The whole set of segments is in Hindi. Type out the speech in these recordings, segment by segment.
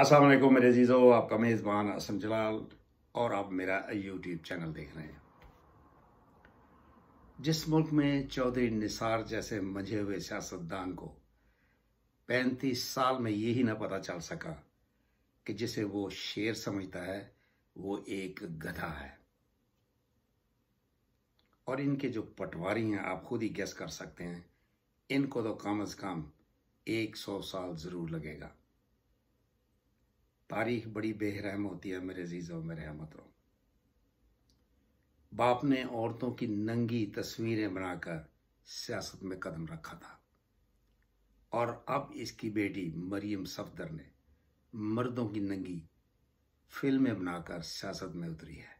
अस्सलाम वालेकुम मेरे जीज़ो आपका मेज़बान असम जलाल और आप मेरा यूट्यूब चैनल देख रहे हैं जिस मुल्क में चौधरी निसार जैसे मंझे हुए सियासतदान को पैंतीस साल में यही ना पता चल सका कि जिसे वो शेर समझता है वो एक गधा है और इनके जो पटवारी हैं आप खुद ही गैस कर सकते हैं इनको तो कम अज़ कम एक सौ साल ज़रूर लगेगा तारीख बड़ी बेहरहम होती है मेरे अजीज़ और मेरे हमतरों बाप ने औरतों की नंगी तस्वीरें बनाकर सियासत में कदम रखा था और अब इसकी बेटी मरियम सफदर ने मर्दों की नंगी फिल्में बनाकर सियासत में उतरी है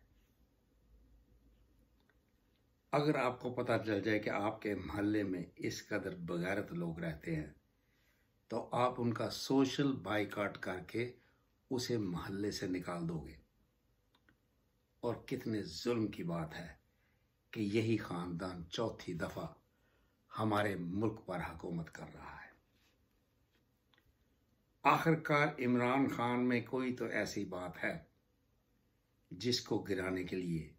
अगर आपको पता चल जाए कि आपके मोहल्ले में इस कदर बगैरत लोग रहते हैं तो आप उनका सोशल बाइकाट करके उसे मोहल्ले से निकाल दोगे और कितने जुल्म की बात है कि यही खानदान चौथी दफा हमारे मुल्क पर हुकूमत कर रहा है आखिरकार इमरान खान में कोई तो ऐसी बात है जिसको गिराने के लिए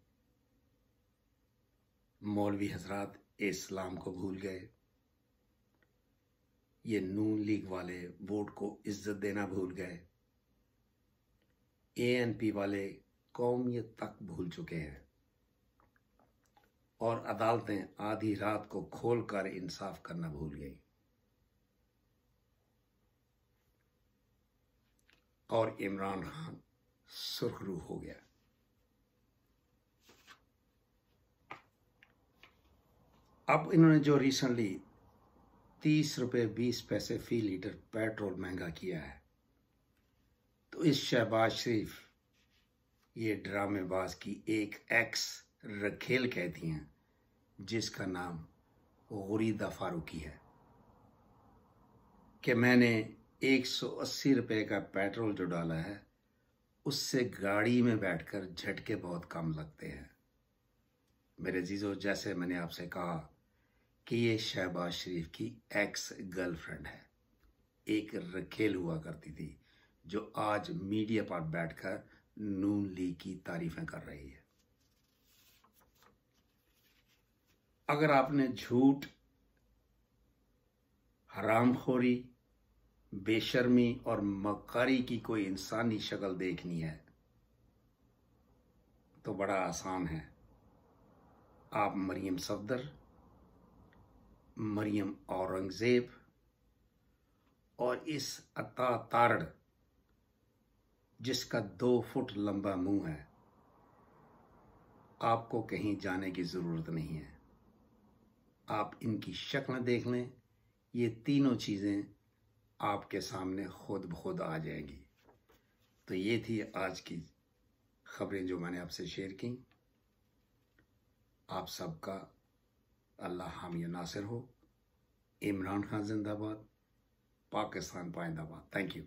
मौलवी हजरात इस्लाम को भूल गए ये नून लीग वाले वोट को इज्जत देना भूल गए एएनपी वाले कौमियत तक भूल चुके हैं और अदालतें आधी रात को खोलकर इंसाफ करना भूल गई और इमरान खान सुरखरू हो गया अब इन्होंने जो रिसेंटली तीस रुपये बीस पैसे फी लीटर पेट्रोल महंगा किया है तो इस शहबाज शरीफ ये ड्रामेबाज की एक एक्स रखेल कहती हैं जिसका नाम गुरीदा फारूकी है कि मैंने 180 रुपए का पेट्रोल जो डाला है उससे गाड़ी में बैठकर झटके बहुत कम लगते हैं मेरे जीजो जैसे मैंने आपसे कहा कि ये शहबाज शरीफ की एक्स गर्लफ्रेंड है एक रखेल हुआ करती थी जो आज मीडिया पर बैठकर नून लीग की तारीफें कर रही है अगर आपने झूठ हरामखोरी बेशर्मी और मकारी की कोई इंसानी शक्ल देखनी है तो बड़ा आसान है आप मरियम सफदर मरियम औरंगज़ेब और इस अता तारड़ जिसका दो फुट लंबा मुंह है आपको कहीं जाने की ज़रूरत नहीं है आप इनकी शक्ल देख लें ये तीनों चीज़ें आपके सामने खुद ब खुद आ जाएंगी तो ये थी आज की खबरें जो मैंने आपसे शेयर की आप सबका अल्लाह हामिय नासिर हो इमरान खान जिंदाबाद पाकिस्तान पाइंदाबाद थैंक यू